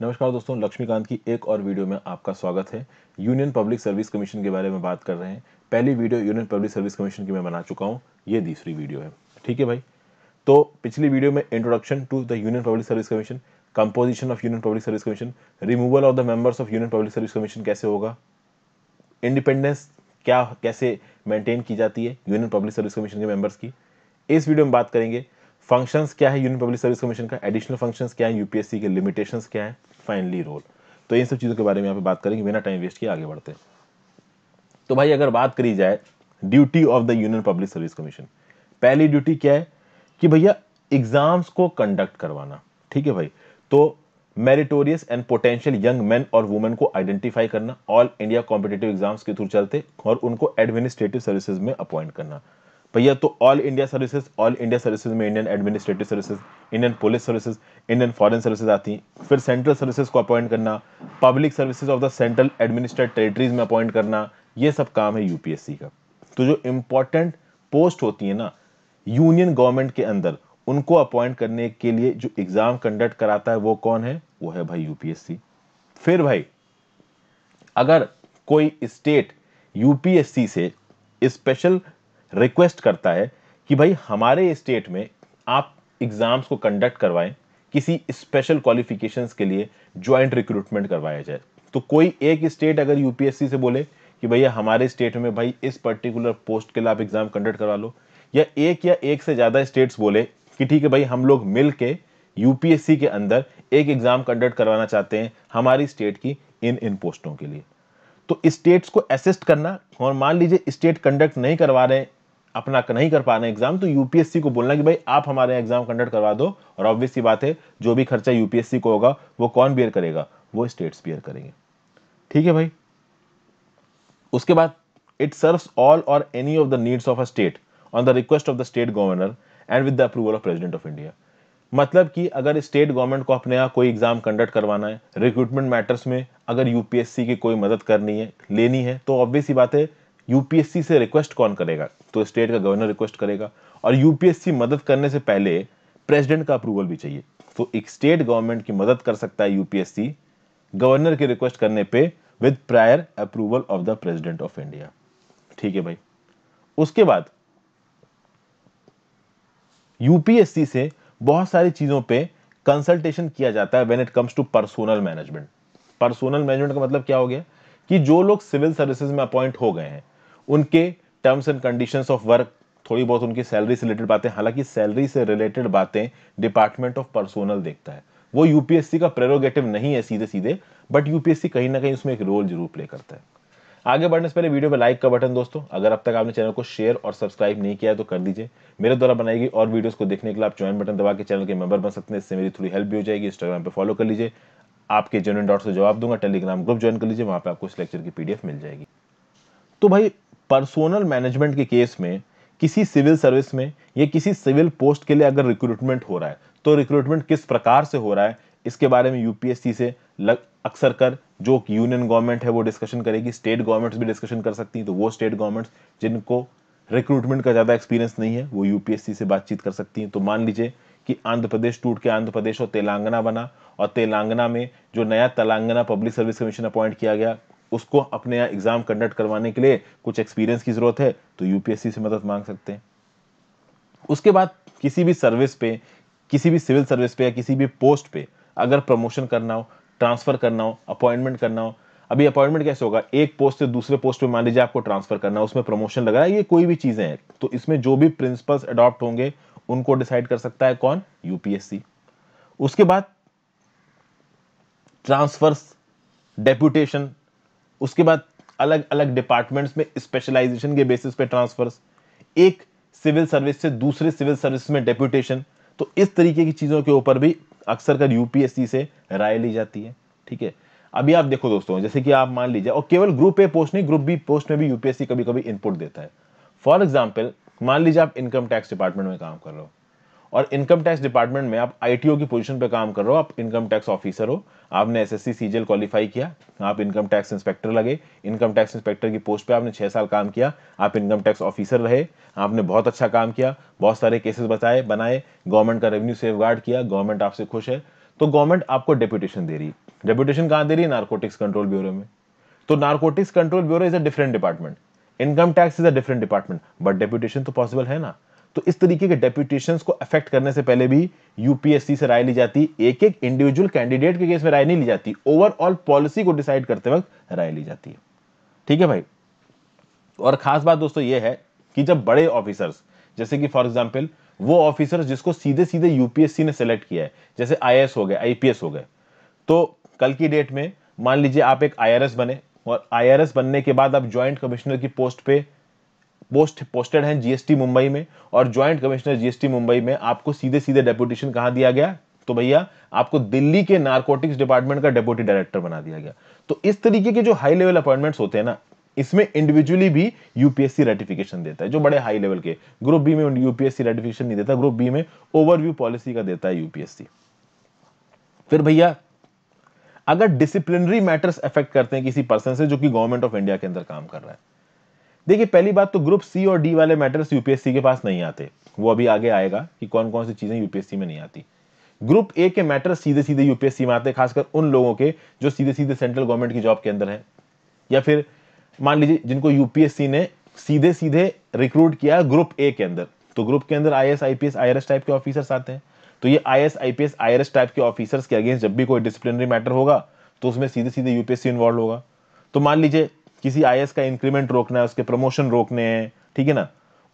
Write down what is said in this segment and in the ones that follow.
नमस्कार दोस्तों लक्ष्मीकांत की एक और वीडियो में आपका स्वागत है यूनियन पब्लिक सर्विस कमीशन के बारे में बात कर रहे हैं पहली video union public service commission की मैं बना चुका हूँ ये दूसरी वीडियो है ठीक है भाई तो पिछली वीडियो में introduction to the union public service commission composition of union public service commission removal of the members of union public service commission कैसे होगा इंडिपेंडेंस क्या कैसे मेंटेन की जाती है यूनियन पब्लिक सर्विस कमीशन के मेंबर्स की इस वीडियो में बात करेंगे फंक्शंस क्या है यूनियन पब्लिक सर्विस कमीशन का एडिशनल फंक्शंस क्या है यूपीएससी के लिमिटेशंस क्या है फाइनली रोल तो इन सब चीज़ों के बारे में यहाँ पे बात करेंगे बिना टाइम वेस्ट किए आगे बढ़ते हैं तो भाई अगर बात करी जाए duty of the union public service commission पहली ड्यूटी क्या है कि भैया एग्जाम्स को कंडक्ट करवाना ठीक है भाई तो meritorious and potential young man और वुमेन को आइडेंटिफाई करना ऑल इंडिया कॉम्पिटेटिव एग्जाम्स के थ्रू चलते और उनको एडमिनिस्ट्रेटिव सर्विसेज में अपॉइंट करना भैया तो all India services all India services में Indian administrative services Indian police services Indian foreign services आती हैं फिर सेंट्रल सर्विसेज को अपॉइंट करना public services of the central administrate territories में अपॉइंट करना ये सब काम है यूपीएससी का तो जो इंपॉर्टेंट पोस्ट होती है ना यूनियन गवर्नमेंट के अंदर उनको अपॉइंट करने के लिए जो एग्जाम कंडक्ट कराता है वो कौन है वो है भाई यूपीएससी फिर भाई अगर कोई स्टेट यूपीएससी से स्पेशल रिक्वेस्ट करता है कि भाई हमारे स्टेट में आप एग्ज़ाम्स को कंडक्ट करवाएं किसी स्पेशल क्वालिफिकेशंस के लिए ज्वाइंट रिक्रूटमेंट करवाया जाए तो कोई एक स्टेट अगर यूपीएससी से बोले कि भैया हमारे स्टेट में भाई इस पर्टिकुलर पोस्ट के लिए आप एग्ज़ाम कंडक्ट करवा लो या एक या एक से ज़्यादा स्टेट्स बोले कि ठीक है भाई हम लोग मिल के यूपीएससी के अंदर एक एग्ज़ाम कंडक्ट करवाना चाहते हैं हमारी स्टेट की इन इन पोस्टों के लिए तो स्टेट्स को असिस्ट करना और मान लीजिए स्टेट कंडक्ट नहीं करवा रहे अपना नहीं कर पा रहे एग्जाम तो यूपीएससी को बोलना कि भाई आप हमारे एग्जाम कंडक्ट करवा दो और ऑब्वियस बात है जो भी खर्चा यूपीएससी को होगा वो कौन बियर करेगा वो स्टेट्स बियर करेंगे ठीक है भाई उसके बाद it serves all or any of the needs of a state on the request of the state governor and with the approval of president of India मतलब कि अगर स्टेट गवर्नमेंट को अपने यहाँ कोई एग्ज़ाम कंडक्ट करवाना है रिक्रूटमेंट मैटर्स में अगर यूपीएससी की कोई मदद करनी है लेनी है तो ऑब्वियस ही बात है यूपीएससी से रिक्वेस्ट कौन करेगा तो स्टेट का गवर्नर रिक्वेस्ट करेगा और यूपीएससी मदद करने से पहले प्रेसिडेंट का अप्रूवल भी चाहिए तो एक स्टेट गवर्नमेंट की मदद कर सकता है यूपीएससी गवर्नर की रिक्वेस्ट करने पे with prior approval of the president of India ठीक है भाई उसके बाद यूपीएससी से बहुत सारी चीज़ों पे कंसल्टेशन किया जाता है when it comes to personnel management personnel management का मतलब क्या हो गया कि जो लोग सिविल सर्विसेज में अपॉइंट हो गए हैं उनके terms and conditions of work थोड़ी बहुत उनकी सैलरी से रिलेटेड बातें हालांकि सैलरी से रिलेटेड बातें डिपार्टमेंट ऑफ पर्सोनल देखता है वो यूपीएससी का प्रेरोगेटिव नहीं है सीधे सीधे बट यूपीएससी कहीं ना कहीं उसमें एक रोल जरूर प्ले करता है आगे बढ़ने से पहले वीडियो पे लाइक का बटन दोस्तों अगर अब तक आपने चैनल को शेयर और सब्सक्राइब नहीं किया तो कर दीजिए मेरे द्वारा बनाई गई और वीडियोस को देखने के लिए आप ज्वाइन बटन दबा के चैनल के मेंबर बन सकते हैं इससे मेरी थोड़ी हेल्प भी हो जाएगी इंस्टाग्राम पर फॉलो कर लीजिए आपके जेनुइन डॉट से जवाब दूंगा टेलीग्राम ग्रुप ज्वाइन कर लीजिए वहाँ पर आपको इस लेक्चर की पीडीएफ मिल जाएगी तो भाई पर्सोनल मैनेजमेंट के केस में किसी सिविल सर्विस में या किसी सिविल पोस्ट के लिए अगर रिक्रूटमेंट हो रहा है तो रिक्रूटमेंट किस प्रकार से हो रहा है इसके बारे में यूपीएससी से लग अक्सर कर जो यूनियन गवर्नमेंट है वो डिस्कशन करेगी स्टेट गवर्नमेंट्स भी डिस्कशन कर सकती हैं तो वो स्टेट गवर्नमेंट्स जिनको रिक्रूटमेंट का ज़्यादा एक्सपीरियंस नहीं है वो यूपीएससी से बातचीत कर सकती हैं तो मान लीजिए कि आंध्र प्रदेश टूट के आंध्र प्रदेश और तेलंगाना बना और तेलंगाना में जो नया Telangana public service commission appoint किया गया उसको अपने यहाँ एग्ज़ाम कंडक्ट करवाने के लिए कुछ एक्सपीरियंस की ज़रूरत है तो यूपीएससी से मदद मांग सकते हैं उसके बाद किसी भी सर्विस पे किसी भी सिविल सर्विस पे या किसी भी पोस्ट पे अगर प्रमोशन करना हो ट्रांसफर करना हो अपॉइंटमेंट करना हो अभी अपॉइंटमेंट कैसे होगा एक पोस्ट से दूसरे पोस्ट पे मान लीजिए आपको ट्रांसफर करना है उसमें प्रमोशन लग रहा है ये कोई भी चीजें हैं तो इसमें जो भी प्रिंसिपल्स अडॉप्ट होंगे उनको डिसाइड कर सकता है कौन यूपीएससी उसके बाद ट्रांसफर डेप्यूटेशन उसके बाद अलग अलग डिपार्टमेंट्स में स्पेशलाइजेशन के बेसिस पे ट्रांसफर्स एक सिविल सर्विस से दूसरे सिविल सर्विस में डेप्यूटेशन तो इस तरीके की चीज़ों के ऊपर भी अक्सर कर यूपीएससी से राय ली जाती है ठीक है अभी आप देखो दोस्तों जैसे कि आप मान लीजिए और केवल ग्रुप ए पोस्ट नहीं ग्रुप बी पोस्ट में भी यूपीएससी कभी कभी इनपुट देता है फॉर एग्जाम्पल मान लीजिए आप इनकम टैक्स डिपार्टमेंट में काम कर रहे हो और इनकम टैक्स डिपार्टमेंट में आप आईटीओ की पोजीशन पे काम कर रहे हो आप इनकम टैक्स ऑफिसर हो आपने एसएससी सीजीएल क्वालिफाई किया आप इनकम टैक्स इंस्पेक्टर लगे इनकम टैक्स इंस्पेक्टर की पोस्ट पे आपने छह साल काम किया आप इनकम टैक्स ऑफिसर रहे आपने बहुत अच्छा काम किया बहुत सारे केसेस बताए बनाए गवर्नमेंट का रेवेन्यू सेफ किया गवर्नमेंट आपसे खुश है तो गवर्नमेंट आपको डेप्यूटेशन दे रही है डेप्यूटेशन कहाँ दे रही है नार्कोटिक्स कंट्रोल ब्यूरो में तो narcotics control bureau is a different department income tax is a different department but deputation तो पॉसिबल है ना तो इस तरीके के डेप्यूटेशन को अफेक्ट करने से पहले भी यूपीएससी से राय ली जाती एक एक इंडिविजुअल कैंडिडेट के केस में राय नहीं ली जाती ओवरऑल पॉलिसी को डिसाइड करते वक्त राय ली जाती है ठीक है भाई और खास बात दोस्तों यह है कि जब बड़े ऑफिसर्स जैसे कि फॉर एग्जाम्पल वो ऑफिसर्स जिसको सीधे सीधे यूपीएससी ने सेलेक्ट किया है जैसे आई हो गए आई हो गए तो कल की डेट में मान लीजिए आप एक आई बने और आई बनने के बाद आप ज्वाइंट कमिश्नर की पोस्ट पे पोस्ट पोस्टेड हैं जीएसटी मुंबई में और ज्वाइंट कमिश्नर जीएसटी मुंबई में आपको सीधे सीधे डेपुटेशन कहाँ दिया गया तो भैया आपको दिल्ली के नारकोटिक्स डिपार्टमेंट का डेप्यूटी डायरेक्टर बना दिया गया तो इस तरीके के जो हाई लेवल अपॉइंटमेंट्स होते हैं ना इसमें इंडिविजुअली भी यूपीएससी रेटिफिकेशन देता है जो बड़े हाई लेवल के ग्रुप बी में यूपीएससी रेटिफिकेशन नहीं देता ग्रुप बी में ओवरव्यू पॉलिसी का देता है यूपीएससी फिर भैया अगर डिसिप्लिनरी मैटर्स अफेक्ट करते हैं किसी पर्सन से जो कि गवर्नमेंट ऑफ इंडिया के अंदर काम कर रहा है देखिए पहली बात तो ग्रुप सी और डी वाले मैटर्स यूपीएससी के पास नहीं आते वो अभी आगे आएगा कि कौन कौन सी चीज़ें यूपीएससी में नहीं आती ग्रुप ए के मैटर सीधे सीधे यूपीएससी में आते हैं खासकर उन लोगों के जो सीधे सीधे सेंट्रल गवर्नमेंट की जॉब के अंदर है या फिर मान लीजिए जिनको यूपीएससी ने सीधे सीधे रिक्रूट किया ग्रुप ए के अंदर तो ग्रुप के अंदर I S I P S I R S type के ऑफिसर्स आते हैं तो ये I S I P S R S type के ऑफिसर्स के अगेंस्ट जब भी कोई डिसिप्लिनरी मैटर होगा तो उसमें सीधे सीधे यूपीएससी इन्वॉल्व होगा तो मान लीजिए किसी आई का इंक्रीमेंट रोकना है उसके प्रमोशन रोकने हैं ठीक है ना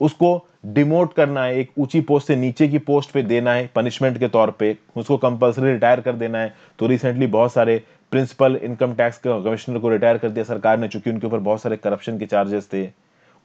उसको डिमोट करना है एक ऊंची पोस्ट से नीचे की पोस्ट पे देना है पनिशमेंट के तौर पे उसको कंपलसरी रिटायर कर देना है तो रिसेंटली बहुत सारे प्रिंसिपल इनकम टैक्स कमिश्नर को रिटायर कर दिया सरकार ने चूंकि उनके ऊपर बहुत सारे करप्शन के चार्जेस थे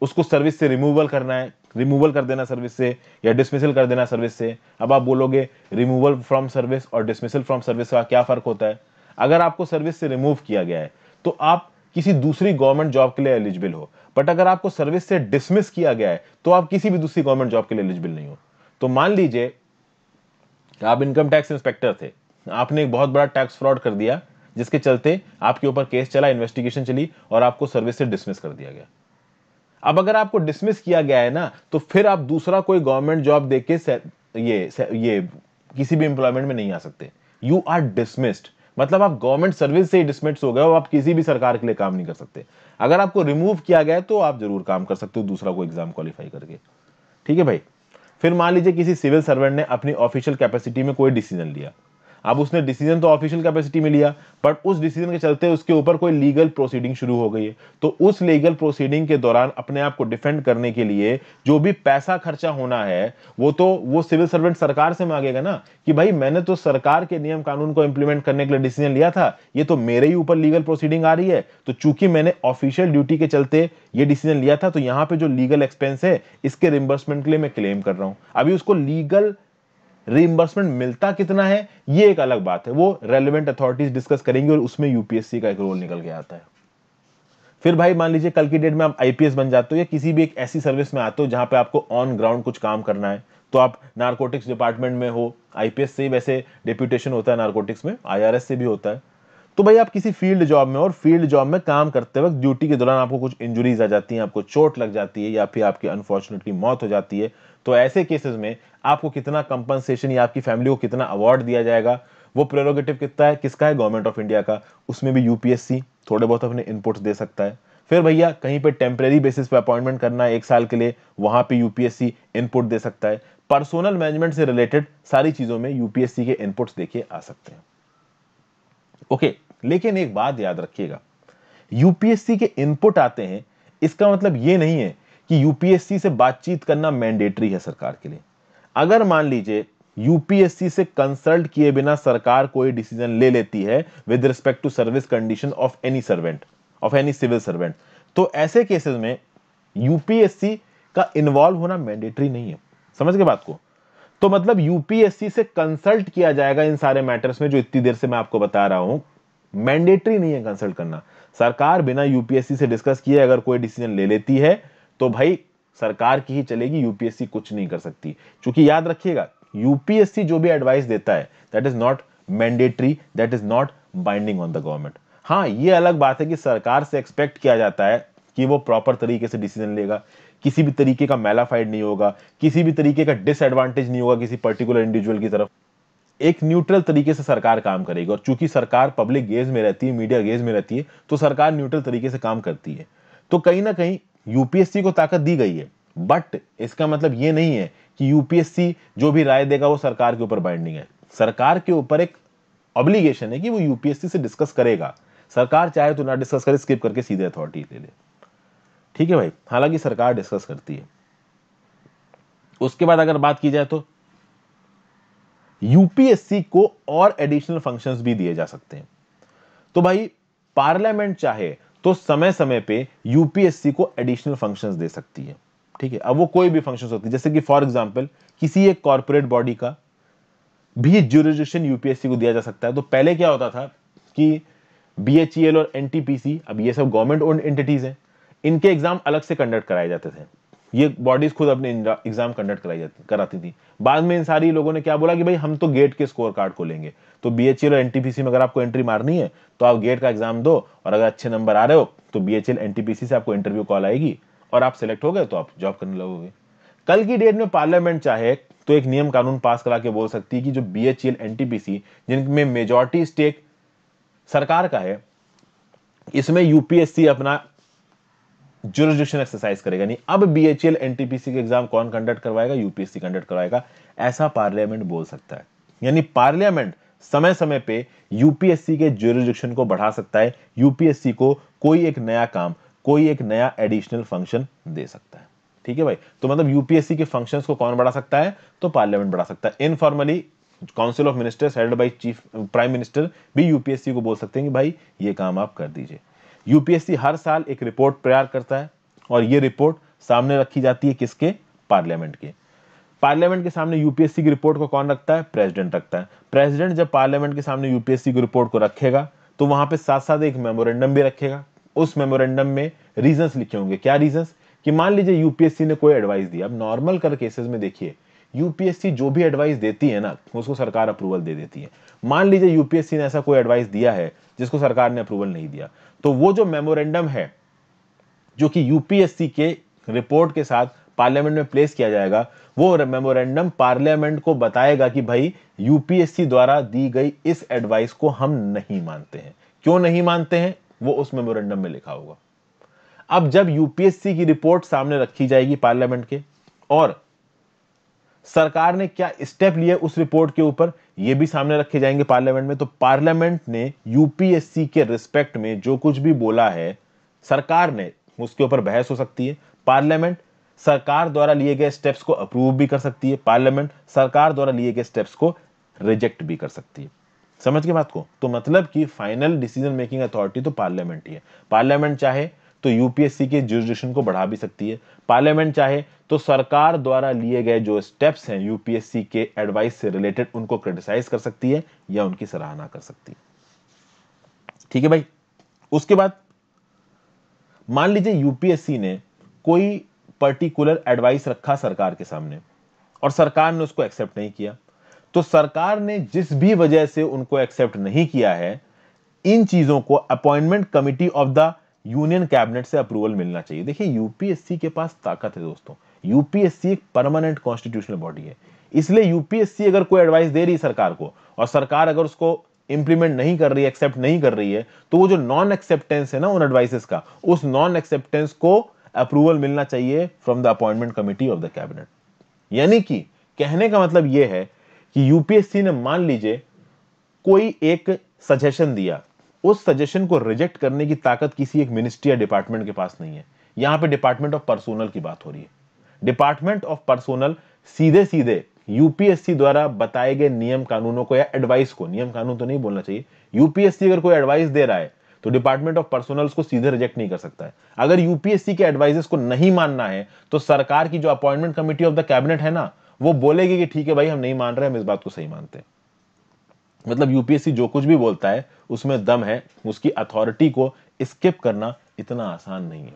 उसको सर्विस से रिमूवल करना है रिमूवल कर देना सर्विस से या डिसमिसल कर देना सर्विस से अब आप बोलोगे रिमूवल फ्रॉम सर्विस और डिसमिसल फ्रॉम सर्विस का क्या फ़र्क होता है अगर आपको सर्विस से रिमूव किया गया है तो आप किसी दूसरी गवर्नमेंट जॉब के लिए एलिजिबल हो बट अगर आपको सर्विस से डिसमिस किया गया है तो आप किसी भी दूसरी गवर्नमेंट जॉब के लिए एलिजिबल नहीं हो तो मान लीजिए आप इनकम टैक्स इंस्पेक्टर थे आपने एक बहुत बड़ा टैक्स फ्रॉड कर दिया जिसके चलते आपके ऊपर केस चला इन्वेस्टिगेशन चली और आपको सर्विस से डिसमिस कर दिया गया अब अगर आपको डिसमिस किया गया है ना तो फिर आप दूसरा कोई गवर्नमेंट जॉब देके ये ये किसी भी एम्प्लॉयमेंट में नहीं आ सकते यू आर डिसमिस्ड मतलब आप गवर्नमेंट सर्विस से ही डिसमिट्स हो गए हो आप किसी भी सरकार के लिए काम नहीं कर सकते अगर आपको रिमूव किया गया तो आप जरूर काम कर सकते हो दूसरा को एग्जाम क्वालिफाई करके ठीक है भाई फिर मान लीजिए किसी सिविल सर्वेंट ने अपनी ऑफिशियल कैपेसिटी में कोई डिसीजन लिया अब उसने डिसीजन तो ऑफिशियल कैपेसिटी में लिया बट उस डिसीजन के चलते उसके ऊपर कोई लीगल प्रोसीडिंग शुरू हो गई है तो उस लीगल प्रोसीडिंग के दौरान अपने आप को डिफेंड करने के लिए जो भी पैसा खर्चा होना है वो तो वो सिविल सर्वेंट सरकार से मांगेगा ना कि भाई मैंने तो सरकार के नियम कानून को इंप्लीमेंट करने के लिए डिसीजन लिया था ये तो मेरे ही ऊपर लीगल प्रोसीडिंग आ रही है तो चूंकि मैंने ऑफिशियल ड्यूटी के चलते ये डिसीजन लिया था तो यहाँ पे जो लीगल एक्सपेंस है इसके रिम्बर्समेंट के लिए मैं क्लेम कर रहा हूँ अभी उसको लीगल रीइम्बर्समेंट मिलता कितना है ये एक अलग बात है वो रेलिवेंट अथॉरिटीज डिस्कस करेंगी और उसमें यूपीएससी का एक रोल निकल गया आता है फिर भाई मान लीजिए कल की डेट में आप आईपीएस बन जाते हो या किसी भी एक ऐसी सर्विस में आते हो जहां पे आपको ऑन ग्राउंड कुछ काम करना है तो आप नार्कोटिक्स डिपार्टमेंट में हो आईपीएस से ही वैसे डेप्यूटेशन होता है नार्कोटिक्स में आईआरएस से भी होता है तो भाई आप किसी फील्ड जॉब में और फील्ड जॉब में काम करते वक्त ड्यूटी के दौरान आपको कुछ इंजुरीज आ जाती हैं आपको चोट लग जाती है या फिर आपकी अनफॉर्चुनेटली मौत हो जाती है तो ऐसे केसेस में आपको कितना कंपनसेशन या आपकी फैमिली को कितना अवार्ड दिया जाएगा वो प्रेरोगेटिव कितना है किसका है गवर्नमेंट ऑफ इंडिया का उसमें भी यूपीएससी थोड़े बहुत अपने इनपुट दे सकता है फिर भैया कहीं पर टेम्प्रेरी बेसिस पे अपॉइंटमेंट करना है एक साल के लिए वहां पर यूपीएससी इनपुट दे सकता है पर्सोनल मैनेजमेंट से रिलेटेड सारी चीज़ों में यूपीएससी के इनपुट्स देखे आ सकते हैं ओके okay, लेकिन एक बात याद रखिएगा यूपीएससी के इनपुट आते हैं इसका मतलब यह नहीं है कि यूपीएससी से बातचीत करना मैंडेटरी है सरकार के लिए अगर मान लीजिए यूपीएससी से कंसल्ट किए बिना सरकार कोई डिसीजन ले लेती है with respect to service condition of any servant of any civil servant तो ऐसे केसेस में यूपीएससी का इन्वॉल्व होना मैंडेटरी नहीं है समझ गए बात को तो मतलब यूपीएससी से कंसल्ट किया जाएगा इन सारे मैटर्स में जो इतनी देर से मैं आपको बता रहा हूं मैंडेटरी नहीं है कंसल्ट करना सरकार बिना यूपीएससी से डिस्कस किए अगर कोई डिसीजन ले लेती है तो भाई सरकार की ही चलेगी यूपीएससी कुछ नहीं कर सकती क्योंकि याद रखिएगा यूपीएससी जो भी एडवाइस देता है that is not mandatory that is not binding on the government हाँ ये अलग बात है कि सरकार से एक्सपेक्ट किया जाता है कि वो प्रॉपर तरीके से डिसीजन लेगा किसी भी तरीके का मेलाफाइड नहीं होगा किसी भी तरीके का डिसएडवांटेज नहीं होगा किसी पर्टिकुलर इंडिविजुअल की तरफ एक न्यूट्रल तरीके से सरकार काम करेगी और चूंकि सरकार पब्लिक गेज में रहती है मीडिया गेज में रहती है तो सरकार न्यूट्रल तरीके से काम करती है तो कहीं ना कहीं यूपीएससी को ताकत दी गई है बट इसका मतलब ये नहीं है कि यूपीएससी जो भी राय देगा वो सरकार के ऊपर बाइंडिंग है सरकार के ऊपर एक ऑब्लिगेशन है कि वो यूपीएससी से डिस्कस करेगा सरकार चाहे तो ना डिस्कस करे स्किप करके सीधे अथॉरिटी ले ले ठीक है भाई हालांकि सरकार डिस्कस करती है उसके बाद अगर बात की जाए तो यूपीएससी को और एडिशनल फंक्शंस भी दिए जा सकते हैं तो भाई पार्लियामेंट चाहे तो समय समय पे यूपीएससी को एडिशनल फंक्शंस दे सकती है ठीक है अब वो कोई भी फंक्शंस होती है जैसे कि फॉर एग्जांपल किसी एक कॉर्पोरेट बॉडी का भी ज्यूरिडिक्शन यूपीएससी को दिया जा सकता है तो पहले क्या होता था कि बी e और एन अब ये सब गवर्नमेंट ओन एंटिटीज हैं इनके एग्जाम अलग से कंडक्ट कराए जाते थे ये बॉडीज खुद अपने एग्जाम कंडक्ट कराई जाती कराती थी बाद में इन सारी लोगों ने क्या बोला कि भाई हम तो गेट के स्कोर कार्ड को लेंगे तो बी एच एल और एनटीपीसी में अगर आपको एंट्री मारनी है तो आप गेट का एग्जाम दो और अगर अच्छे नंबर आ रहे हो तो बी एच एल एनटीपीसी से आपको इंटरव्यू कॉल आएगी और आप सिलेक्ट हो गए तो आप जॉब करने लगोगे कल की डेट में पार्लियामेंट चाहे तो एक नियम कानून पास करा के बोल सकती है कि जो बी एच एल एनटीपीसी जिनमें मेजोरिटी स्टेक सरकार का है इसमें यूपीएससी अपना जुरिस्डिक्शन एक्सरसाइज करेगा नहीं अब बी एच एल एनटीपीसी के एग्जाम कौन कंडक्ट करवाएगा यूपीएससी कंडक्ट करवाएगा ऐसा पार्लियामेंट बोल सकता है यानी पार्लियामेंट समय समय पे यूपीएससी के जुरिस्डिक्शन को बढ़ा सकता है यूपीएससी को कोई एक नया काम कोई एक नया एडिशनल फंक्शन दे सकता है ठीक है भाई तो मतलब यूपीएससी के फंक्शन को कौन बढ़ा सकता है तो पार्लियामेंट बढ़ा सकता है informally council of ministers head by chief prime minister भी यूपीएससी को बोल सकते हैं कि भाई ये काम आप कर दीजिए यूपीएससी हर साल एक रिपोर्ट तैयार करता है और ये रिपोर्ट सामने रखी जाती है किसके पार्लियामेंट के पार्लियामेंट के सामने यूपीएससी की रिपोर्ट को कौन रखता है प्रेसिडेंट रखता है प्रेसिडेंट जब पार्लियामेंट के सामने यूपीएससी की रिपोर्ट को रखेगा तो वहां पे साथ साथ एक मेमोरेंडम भी रखेगा उस मेमोरेंडम में रीजंस लिखे होंगे क्या रीजंस कि मान लीजिए यूपीएससी ने कोई एडवाइस दिया अब नॉर्मल कर केसेस में देखिए यूपीएससी जो भी एडवाइस देती है ना उसको सरकार अप्रूवल दे देती है मान लीजिए यूपीएससी ने ऐसा कोई एडवाइस दिया है जिसको सरकार ने अप्रूवल नहीं दिया तो वो जो मेमोरेंडम है जो कि यूपीएससी के रिपोर्ट के साथ पार्लियामेंट में प्लेस किया जाएगा वो मेमोरेंडम पार्लियामेंट को बताएगा कि भाई यूपीएससी द्वारा दी गई इस एडवाइस को हम नहीं मानते हैं क्यों नहीं मानते हैं वो उस मेमोरेंडम में लिखा होगा अब जब यूपीएससी की रिपोर्ट सामने रखी जाएगी पार्लियामेंट के और सरकार ने क्या स्टेप लिए उस रिपोर्ट के ऊपर ये भी सामने रखे जाएंगे पार्लियामेंट में तो पार्लियामेंट ने यूपीएससी के रिस्पेक्ट में जो कुछ भी बोला है सरकार ने उसके ऊपर बहस हो सकती है पार्लियामेंट सरकार द्वारा लिए गए स्टेप्स को अप्रूव भी कर सकती है पार्लियामेंट सरकार द्वारा लिए गए स्टेप्स को रिजेक्ट भी कर सकती है समझ के बात को तो मतलब कि फाइनल डिसीजन मेकिंग अथॉरिटी तो पार्लियामेंट ही है पार्लियामेंट चाहे तो यूपीएससी के जुरिडिक्शन को बढ़ा भी सकती है पार्लियामेंट चाहे तो सरकार द्वारा लिए गए जो स्टेप्स हैं यूपीएससी के एडवाइस से रिलेटेड उनको क्रिटिसाइज कर सकती है या उनकी सराहना कर सकती है ठीक है भाई उसके बाद मान लीजिए यूपीएससी ने कोई पर्टिकुलर एडवाइस रखा सरकार के सामने और सरकार ने उसको एक्सेप्ट नहीं किया तो सरकार ने जिस भी वजह से उनको एक्सेप्ट नहीं किया है इन चीजों को appointment committee of the union cabinet से अप्रूवल मिलना चाहिए देखिए यूपीएससी के पास ताकत है दोस्तों यूपीएससी एक परमानेंट कॉन्स्टिट्यूशनल बॉडी है इसलिए यूपीएससी अगर कोई एडवाइस दे रही है सरकार को और सरकार अगर उसको इंप्लीमेंट नहीं कर रही है एक्सेप्ट नहीं कर रही है तो वो जो नॉन एक्सेप्टेंस है ना उन एडवाइसेस का उस नॉन एक्सेप्टेंस को अप्रूवल मिलना चाहिए from the appointment committee of the cabinet यानी कि कहने का मतलब यह है कि यूपीएससी ने मान लीजिए कोई एक सजेशन दिया उस सजेशन को रिजेक्ट करने की ताकत किसी एक मिनिस्ट्री या डिपार्टमेंट के पास नहीं है यहां पे डिपार्टमेंट ऑफ पर्सोनल की बात हो रही है डिपार्टमेंट ऑफ पर्सोनल सीधे सीधे यूपीएससी द्वारा बताए गए नियम कानूनों को या एडवाइस को नियम कानून तो नहीं बोलना चाहिए यूपीएससी अगर कोई एडवाइस दे रहा है तो डिपार्टमेंट ऑफ पर्सोनल को सीधे रिजेक्ट नहीं कर सकता है अगर यूपीएससी के एडवाइजेस को नहीं मानना है तो सरकार की जो appointment committee of the cabinet है ना वो बोलेगी कि ठीक है भाई हम नहीं मान रहे हम इस बात को सही मानते हैं मतलब यूपीएससी जो कुछ भी बोलता है उसमें दम है उसकी अथॉरिटी को स्किप करना इतना आसान नहीं है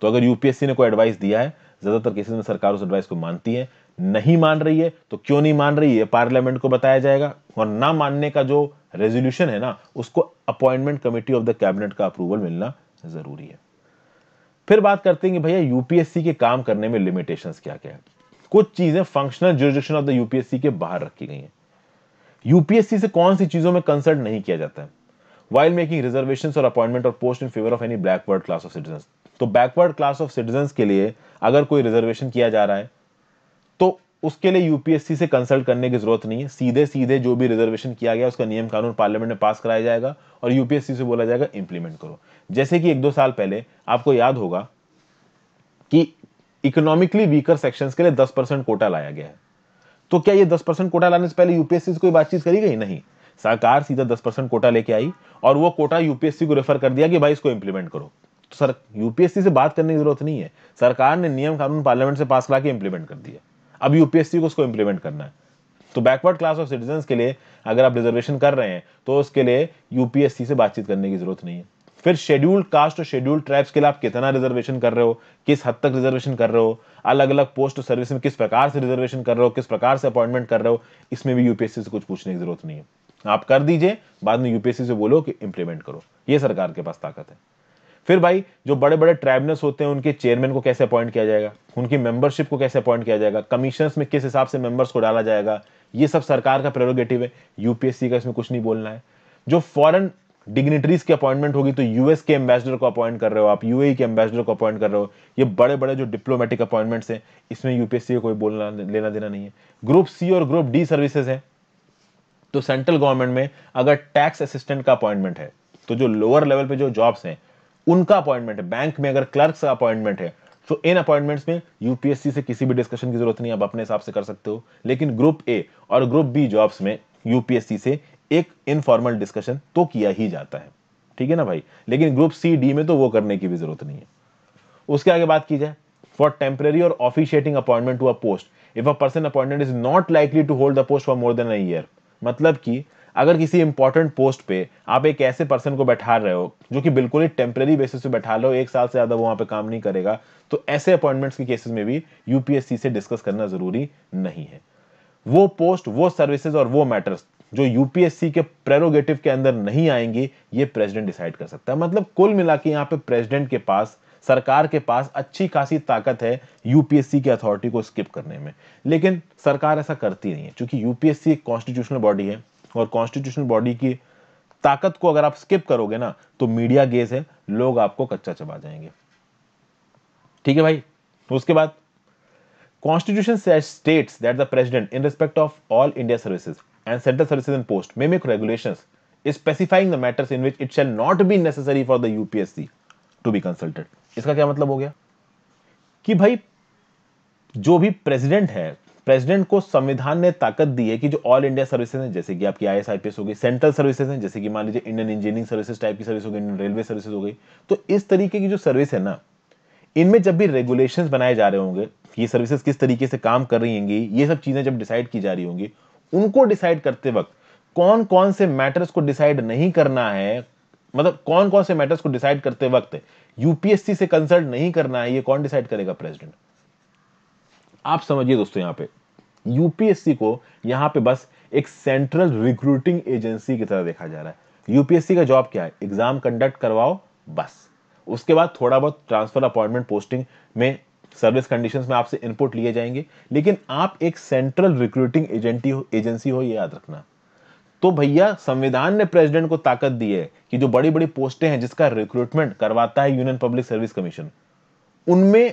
तो अगर यूपीएससी ने कोई एडवाइस दिया है ज्यादातर केसेस में सरकार उस एडवाइस को मानती है नहीं मान रही है तो क्यों नहीं मान रही है पार्लियामेंट को बताया जाएगा और ना मानने का जो रेजोल्यूशन है ना उसको appointment committee of the cabinet का अप्रूवल मिलना जरूरी है फिर बात करते हैं कि भैया यूपीएससी के काम करने में लिमिटेशंस क्या क्या है कुछ चीजें functional jurisdiction of the UPSC के बाहर रखी गई हैं यूपीएससी से कौन सी चीजों में कंसल्ट नहीं किया जाता है वाइल मेकिंग रिजर्वेशन और अपॉइंटमेंट और post in favour of any backward class of citizen तो बैकवर्ड क्लास ऑफ सिटीजन के लिए अगर कोई रिजर्वेशन किया जा रहा है तो उसके लिए यूपीएससी से कंसल्ट करने की जरूरत नहीं है सीधे सीधे जो भी रिजर्वेशन किया गया उसका नियम कानून पार्लियामेंट में पास कराया जाएगा और यूपीएससी से बोला जाएगा इंप्लीमेंट करो जैसे कि एक दो साल पहले आपको याद होगा कि इकोनॉमिकली वीकर सेक्शंस के लिए 10 परसेंट कोटा लाया गया है तो क्या ये दस परसेंट कोटा लाने से पहले यूपीएससी से कोई बातचीत करी गई नहीं सरकार सीधा दस परसेंट कोटा लेके आई और वो कोटा यूपीएससी को रेफर कर दिया कि भाई इसको इंप्लीमेंट करो तो सर यूपीएससी से बात करने की जरूरत नहीं है सरकार ने नियम कानून पार्लियामेंट से पास करा के इंप्लीमेंट कर दिया अब यूपीएससी को उसको इंप्लीमेंट करना है तो बैकवर्ड क्लास ऑफ सिटीजन के लिए अगर आप रिजर्वेशन कर रहे हैं तो उसके लिए यूपीएससी से बातचीत करने की जरूरत नहीं है फिर शेड्यूल्ड कास्ट और शेड्यूल्ड ट्राइब्स के लिए आप कितना रिजर्वेशन कर रहे हो किस हद तक रिजर्वेशन कर रहे हो अलग अलग पोस्ट सर्विस में किस प्रकार से रिजर्वेशन कर रहे हो किस प्रकार से अपॉइंटमेंट कर रहे हो इसमें भी यूपीएससी से कुछ पूछने की जरूरत नहीं है आप कर दीजिए बाद में यूपीएससी से बोलो कि इंप्लीमेंट करो ये सरकार के पास ताकत है फिर भाई जो बड़े बड़े ट्राइबल्स होते हैं उनके चेयरमैन को कैसे अपॉइंट किया जाएगा उनकी मेंबरशिप को कैसे अपॉइंट किया जाएगा कमीशन में किस हिसाब से मेंबर्स को डाला जाएगा ये सब सरकार का प्रेरोगेटिव है यूपीएससी का इसमें कुछ नहीं बोलना है जो फॉरेन डिग्नेटरीज की अपॉइंटमेंट होगी तो यूएस के एम्बेसडर को अपॉइंट कर रहे हो आप यूएई e के एम्बेसडर को अपॉइंट कर रहे हो ये बड़े बड़े जो डिप्लोमेटिक अपॉइंटमेंट्स हैं इसमें यूपीएससी को कोई बोलना लेना देना नहीं है ग्रुप सी और ग्रुप डी सर्विसेज हैं तो सेंट्रल गवर्नमेंट में अगर टैक्स असिस्टेंट का अपॉइंटमेंट है तो जो लोअर लेवल पे जो जॉब्स हैं उनका अपॉइंटमेंट है बैंक में अगर क्लर्क का अपॉइंटमेंट है तो इन अपॉइंटमेंट्स में यूपीएससी से किसी भी डिस्कशन की जरूरत नहीं आप अपने हिसाब से कर सकते हो लेकिन ग्रुप ए और ग्रुप बी जॉब्स में यूपीएससी से एक इनफॉर्मल डिस्कशन तो किया ही जाता है ठीक है ना भाई लेकिन ग्रुप सी डी में तो वो करने की भी जरूरत नहीं है उसके आगे बात की जाए फॉर टेम्परेरी और officiating appointment to a post if a person appointment is not likely to hold the post for more than a year मतलब कि अगर किसी इंपॉर्टेंट पोस्ट पे आप एक ऐसे पर्सन को बैठा रहे हो जो कि बिल्कुल ही टेम्परेरी बेसिस पे बैठा लो एक साल से ज़्यादा वो वहां पे काम नहीं करेगा तो ऐसे अपॉइंटमेंट्स के केसेस में भी यूपीएससी से डिस्कस करना ज़रूरी नहीं है वो पोस्ट वो सर्विसेज और वो मैटर्स जो यूपीएससी के प्रेरोगेटिव के अंदर नहीं आएंगे ये प्रेसिडेंट डिसाइड कर सकता है मतलब कुल मिला के यहाँ पे प्रेसिडेंट के पास सरकार के पास अच्छी खासी ताकत है यूपीएससी की अथॉरिटी को स्किप करने में लेकिन सरकार ऐसा करती नहीं है क्योंकि यूपीएससी एक कॉन्स्टिट्यूशनल बॉडी है और कॉन्स्टिट्यूशनल बॉडी की ताकत को अगर आप स्किप करोगे ना तो मीडिया गेज है लोग आपको कच्चा चबा जाएंगे ठीक है भाई उसके बाद constitution states that the president in respect of all India services and Central Services and Post make regulations specifying the matters in which it shall not be necessary for the UPSC to be consulted. इसका क्या मतलब हो गया कि भाई जो भी president है प्रेसिडेंट को संविधान ने ताकत दी है कि जो ऑल इंडिया सर्विसेज हैं जैसे कि आपकी I S I P S हो गई सेंट्रल सर्विसेज हैं जैसे कि मान लीजिए इंडियन इंजीनियरिंग सर्विसेज टाइप की सर्विस हो गई इंडियन रेलवे सर्विसेज हो गई तो इस तरीके की जो सर्विस है ना इनमें जब भी रेगुलेशंस बनाए जा रहे होंगे ये सर्विसेज किस तरीके से काम कर रही होंगी ये सब चीजें जब डिसाइड की जा रही होंगी उनको डिसाइड करते वक्त कौन कौन से मैटर्स को डिसाइड नहीं करना है मतलब कौन कौन से मैटर्स को डिसाइड करते वक्त यूपीएससी से कंसल्ट नहीं करना है ये कौन डिसाइड करेगा प्रेसिडेंट आप समझिए दोस्तों यहां पे यूपीएससी को यहां पे बस एक सेंट्रल रिक्रूटिंग एजेंसी की तरह देखा जा रहा है यूपीएससी का जॉब क्या है एग्जाम कंडक्ट करवाओ बस उसके बाद थोड़ा बहुत ट्रांसफर अपॉइंटमेंट पोस्टिंग में सर्विस कंडीशंस में आपसे इनपुट लिए जाएंगे लेकिन आप एक सेंट्रल रिक्रूटिंग एजेंटी एजेंसी हो ये याद रखना तो भैया संविधान ने प्रेसिडेंट को ताकत दी है कि जो बड़ी बड़ी पोस्टें हैं जिसका रिक्रूटमेंट करवाता है यूनियन पब्लिक सर्विस कमीशन उनमें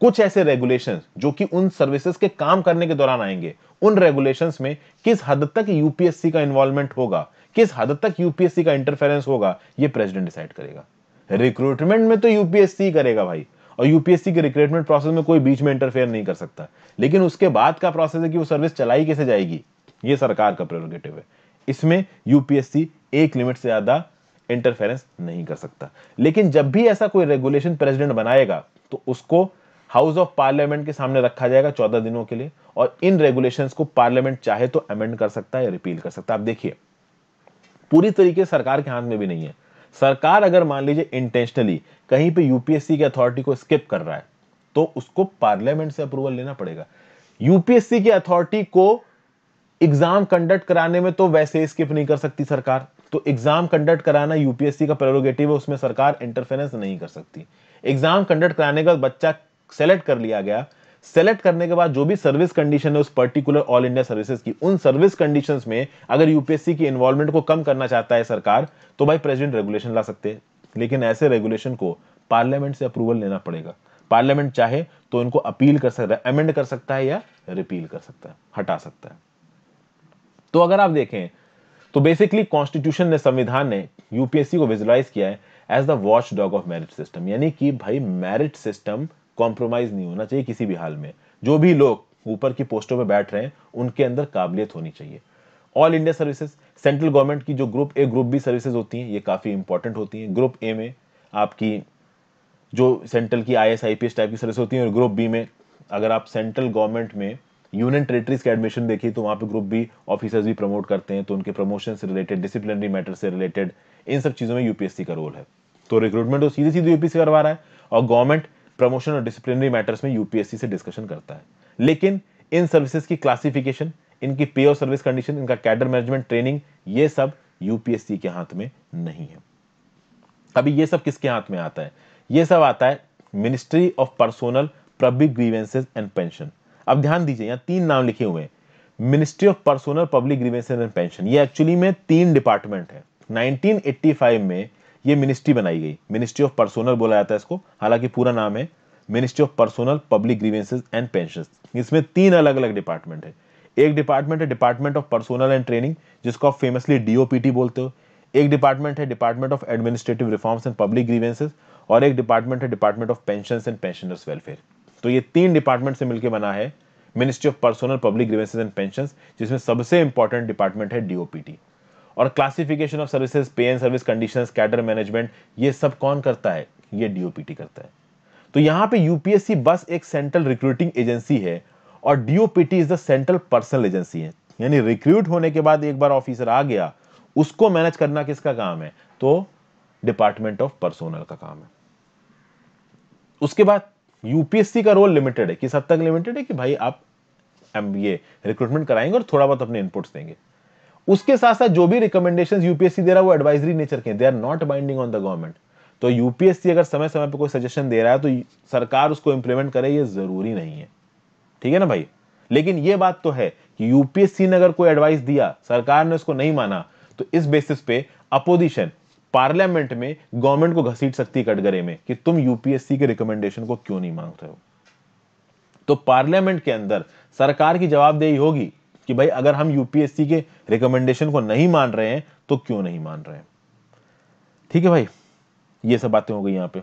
कुछ ऐसे रेगुलेशंस जो कि उन सर्विसेज के काम करने के दौरान आएंगे उन रेगुलेशंस में किस हद तक यूपीएससी का इन्वॉल्वमेंट होगा किस हद तक यूपीएससी का इंटरफेरेंस होगा ये प्रेसिडेंट डिसाइड करेगा रिक्रूटमेंट में तो यूपीएससी करेगा भाई और यूपीएससी के रिक्रूटमेंट प्रोसेस में कोई बीच में इंटरफेयर नहीं कर सकता लेकिन उसके बाद का प्रोसेस है कि वो सर्विस चलाई कैसे जाएगी ये सरकार का प्रेरोगेटिव है इसमें यूपीएससी एक लिमिट से ज्यादा इंटरफेरेंस नहीं कर सकता लेकिन जब भी ऐसा कोई रेगुलेशन प्रेसिडेंट बनाएगा तो उसको हाउस ऑफ पार्लियामेंट के सामने रखा जाएगा चौदह दिनों के लिए और इन रेगुलेशंस को पार्लियामेंट चाहे तो अमेंड कर सकता है या रिपील कर सकता है आप देखिए पूरी तरीके सरकार के हाथ में भी नहीं है सरकार अगर मान लीजिए इंटेंशनली कहीं पे यूपीएससी की अथॉरिटी को स्किप कर रहा है तो उसको पार्लियामेंट से अप्रूवल लेना पड़ेगा यूपीएससी की अथॉरिटी को एग्जाम कंडक्ट कराने में तो वैसे स्किप नहीं कर सकती सरकार तो एग्जाम कंडक्ट कराना यूपीएससी का प्रेरोगेटिव है उसमें सरकार इंटरफेरेंस नहीं कर सकती एग्जाम कंडक्ट कराने का बच्चा सेलेक्ट कर लिया गया सेलेक्ट करने के बाद जो भी सर्विस कंडीशन है उस पर्टिकुलर ऑल इंडिया सर्विसेज की उन सर्विस कंडीशंस में अगर यूपीएससी की इन्वॉल्वमेंट को कम करना चाहता है सरकार तो भाई प्रेसिडेंट रेगुलेशन ला सकते हैं लेकिन ऐसे रेगुलेशन को पार्लियामेंट से अप्रूवल लेना पड़ेगा पार्लियामेंट चाहे तो इनको अपील कर सकता है अमेंड कर सकता है या रिपील कर सकता है हटा सकता है तो अगर आप देखें तो बेसिकली कॉन्स्टिट्यूशन ने संविधान ने यूपीएससी को विजुलाइज किया है as the watch dog of merit system यानी कि भाई मैरिट सिस्टम कॉम्प्रोमाइज़ नहीं होना चाहिए किसी भी हाल में जो भी लोग ऊपर की पोस्टों में बैठ रहे हैं उनके अंदर काबिलियत होनी चाहिए all India services central government की जो group A group B services होती हैं ये काफ़ी इंपॉर्टेंट होती हैं ग्रुप ए में आपकी जो सेंट्रल की I S I P S type की सर्विस होती है और ग्रुप बी में अगर आप सेंट्रल गवर्नमेंट में यूनियन टेरेटरीज के एडमिशन देखिए तो वहाँ पे ग्रुप बी ऑफिसर्स भी प्रमोट करते हैं तो उनके प्रमोशन से रिलेटेड डिसिप्लिनरी मैटर से रिलेटेड इन सब चीज़ों में यूपीएससी का रोल है तो रिक्रूटमेंट तो सीधे सीधे यूपीएससी करवा रहा है और गवर्नमेंट प्रमोशन और डिसिप्लिनरी मैटर्स में यूपीएससी से डिस्कशन करता है लेकिन इन सर्विसेज की क्लासिफिकेशन इनकी पे और सर्विस कंडीशन इनका कैडर मैनेजमेंट ट्रेनिंग ये सब यूपीएससी के हाथ में नहीं है अभी ये सब किसके हाथ में आता है ये सब आता है ministry of personnel public grievances and pension अब ध्यान दीजिए यहाँ तीन नाम लिखे हुए हैं ministry of personnel public grievances and pension ये एक्चुअली में तीन डिपार्टमेंट है 1985 में ये मिनिस्ट्री बनाई गई मिनिस्ट्री ऑफ पर्सोनल बोला जाता है इसको हालांकि पूरा नाम है ministry of personnel public grievances and pension इसमें तीन अलग अलग डिपार्टमेंट है एक डिपार्टमेंट है department of personnel and training जिसको आप फेमसली डीओपीटी बोलते हो एक डिपार्टमेंट है department of administrative reforms and public grievances और एक डिपार्टमेंट है department of pension and pensioners welfare तो ये तीन डिपार्टमेंट से मिलकर बना है ministry of personnel public grievances and pension जिसमें सबसे इंपॉर्टेंट डिपार्टमेंट है डीओपीटी और क्लासिफिकेशन ऑफ सर्विसेज पे and service condition cadre management ये सब कौन करता है ये डीओपीटी करता है तो यहां पे यूपीएससी बस एक सेंट्रल रिक्रूटिंग एजेंसी है और DOPT is the central personnel agency है यानी रिक्रूट होने के बाद एक बार ऑफिसर आ गया उसको मैनेज करना किसका काम है तो डिपार्टमेंट ऑफ पर्सोनल का काम है उसके बाद यूपीएससी का रोल लिमिटेड है किस हद तक लिमिटेड है कि भाई आप एमबीए रिक्रूटमेंट कराएंगे और थोड़ा बहुत अपने इनपुट्स देंगे उसके साथ साथ जो भी रिकमेंडेशन यूपीएससी दे रहा है वो एडवाइजरी नेचर के they are not binding on the government तो यूपीएससी अगर समय समय पर कोई सजेशन दे रहा है तो सरकार उसको इंप्लीमेंट करे ये जरूरी नहीं है ठीक है ना भाई लेकिन ये बात तो है कि यूपीएससी ने अगर कोई एडवाइस दिया सरकार ने उसको नहीं माना तो इस बेसिस पे अपोजिशन पार्लियामेंट में गवर्नमेंट को घसीट सकती है कटघरे में कि तुम यूपीएससी के रिकमेंडेशन को क्यों नहीं मांग रहे हो तो पार्लियामेंट के अंदर सरकार की जवाबदेही होगी कि भाई अगर हम यूपीएससी के रिकमेंडेशन को नहीं मान रहे हैं तो क्यों नहीं मान रहे हैं ठीक है भाई ये सब बातें हो गई यहां पे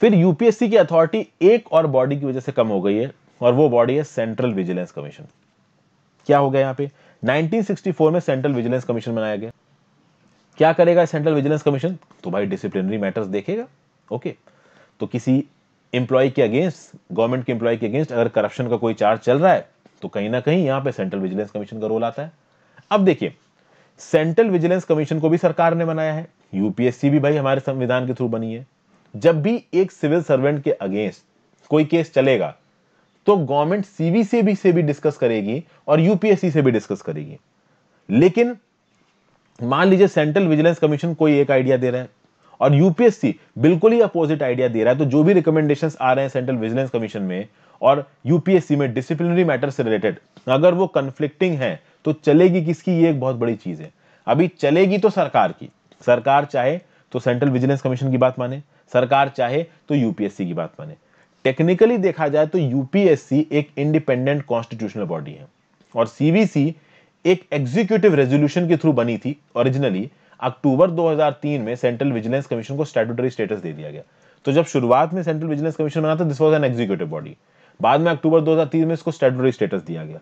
फिर यूपीएससी की अथॉरिटी एक और बॉडी की वजह से कम हो गई है और वो बॉडी है सेंट्रल विजिलेंस कमीशन क्या हो गया यहां पे 1964 में सेंट्रल विजिलेंस कमीशन बनाया गया क्या करेगा सेंट्रल विजिलेंस कमीशन तो भाई डिसिप्लिनरी मैटर्स देखेगा ओके तो किसी एम्प्लॉय के अगेंस्ट गवर्नमेंट के एम्प्लॉय के अगेंस्ट अगर करप्शन का कोई चार्ज चल रहा है तो कहीं ना कहीं यहां पे सेंट्रल विजिलेंस कमीशन का रोल आता है अब देखिए सेंट्रल विजिलेंस कमीशन को भी सरकार ने बनाया है यूपीएससी भी भाई हमारे संविधान के थ्रू बनी है जब भी एक सिविल सर्वेंट के अगेंस्ट कोई केस चलेगा तो गवर्नमेंट सीबी से भी से भी डिस्कस करेगी और यूपीएससी से भी डिस्कस करेगी लेकिन मान लीजिए सेंट्रल विजिलेंस कमीशन कोई एक आइडिया दे रहा है और यूपीएससी बिल्कुल ही अपोजिट आइडिया दे रहा है तो जो भी रिकमेंडेशन आ रहे हैं सेंट्रल विजिलेंस कमीशन में और यूपीएससी में डिसिप्लिनरी मैटर से रिलेटेड अगर वो कंफ्लिक्टिंग है तो चलेगी किसकी ये एक बहुत बड़ी चीज है अभी चलेगी तो सरकार की सरकार चाहे तो सेंट्रल विजिलेंस कमीशन की बात माने सरकार चाहे तो यूपीएससी की बात माने टेक्निकली देखा जाए तो यूपीएससी एक इंडिपेंडेंट कॉन्स्टिट्यूशनल बॉडी है और सीबीसी एक एग्जीक्यूटिव रेजोल्यूशन के थ्रू बनी थी ओरिजिनली अक्टूबर 2003 में सेंट्रल विजिलेंस कमीशन को स्टैट्यूटरी स्टेटस दे दिया गया तो जब शुरुआत में सेंट्रल विजिलेंस कमीशन बना था this was an executive body बाद में अक्टूबर 2003 में इसको स्टैट्यूटरी स्टेटस दिया गया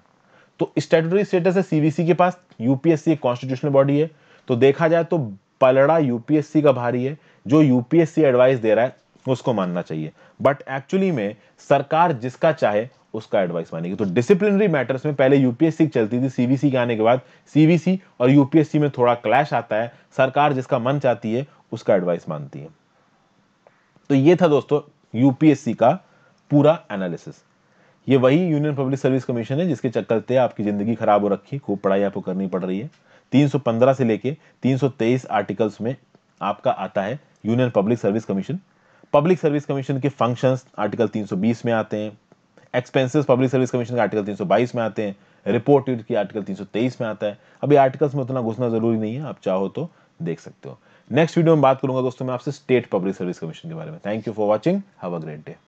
तो स्टैट्यूटरी स्टेटस है सीबीसी के पास यूपीएससी एक कॉन्स्टिट्यूशनल बॉडी है तो देखा जाए तो पलड़ा यूपीएससी का भारी है जो यूपीएससी एडवाइस दे रहा है उसको मानना चाहिए बट एक्चुअली में सरकार जिसका चाहे उसका एडवाइस मानेगी तो डिसिप्लिनरी मैटर्स में पहले यूपीएससी चलती थी सीबीसी के आने के बाद सीबीसी और यूपीएससी में थोड़ा क्लैश आता है सरकार जिसका मन चाहती है उसका एडवाइस मानती है तो ये था दोस्तों यूपीएससी का पूरा एनालिसिस ये वही यूनियन पब्लिक सर्विस कमीशन है जिसके चक्कर आपकी जिंदगी खराब हो रखी खूब पढ़ाई आपको करनी पड़ रही है 315 से लेके 323 आर्टिकल्स में आपका आता है union public service commission public service commission के फंक्शंस आर्टिकल 320 में आते हैं एक्सपेंसेस पब्लिक सर्विस कमीशन के आर्टिकल 322 में आते हैं रिपोर्ट की आर्टिकल 323 में आता है अभी आर्टिकल्स में उतना घुसना जरूरी नहीं है आप चाहो तो देख सकते हो नेक्स्ट वीडियो में बात करूंगा दोस्तों मैं आपसे स्टेट पब्लिक सर्विस कमीशन के बारे में thank you for watching have a great day